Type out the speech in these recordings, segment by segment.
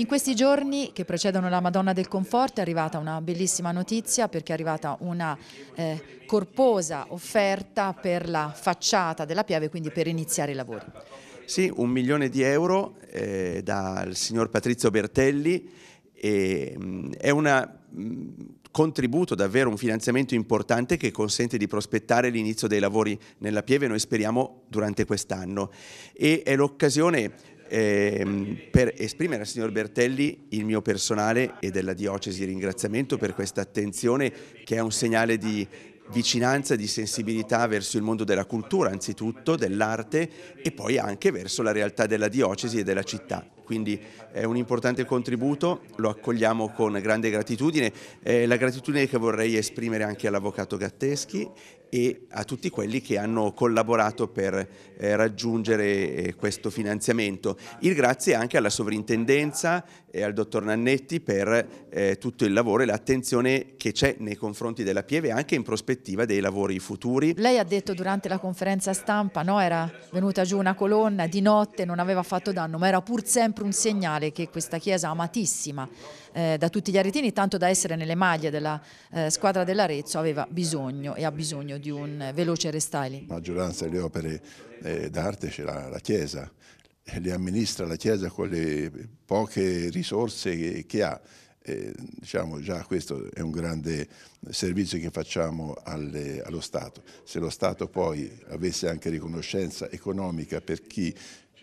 In questi giorni che precedono la Madonna del Conforto è arrivata una bellissima notizia perché è arrivata una eh, corposa offerta per la facciata della Piave, quindi per iniziare i lavori. Sì, un milione di euro eh, dal signor Patrizio Bertelli, eh, è un mm, contributo, davvero un finanziamento importante che consente di prospettare l'inizio dei lavori nella Pieve, noi speriamo durante quest'anno. E è l'occasione ehm, per esprimere al signor Bertelli il mio personale e della diocesi ringraziamento per questa attenzione che è un segnale di vicinanza, di sensibilità verso il mondo della cultura anzitutto, dell'arte e poi anche verso la realtà della diocesi e della città. Quindi è un importante contributo, lo accogliamo con grande gratitudine, eh, la gratitudine che vorrei esprimere anche all'Avvocato Gatteschi e a tutti quelli che hanno collaborato per eh, raggiungere eh, questo finanziamento. Il grazie anche alla sovrintendenza e al dottor Nannetti per eh, tutto il lavoro e l'attenzione che c'è nei confronti della Pieve anche in prospettiva dei lavori futuri. Lei ha detto durante la conferenza stampa no, era venuta giù una colonna di notte, non aveva fatto danno, ma era pur sempre un segnale che questa chiesa amatissima eh, da tutti gli aretini, tanto da essere nelle maglie della eh, squadra dell'Arezzo, aveva bisogno e ha bisogno di un eh, veloce restyling? La maggioranza delle opere eh, d'arte ce l'ha la Chiesa, eh, le amministra la Chiesa con le poche risorse che, che ha. Eh, diciamo già questo è un grande servizio che facciamo alle, allo Stato. Se lo Stato poi avesse anche riconoscenza economica per chi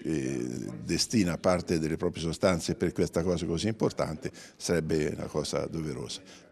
eh, destina parte delle proprie sostanze per questa cosa così importante sarebbe una cosa doverosa.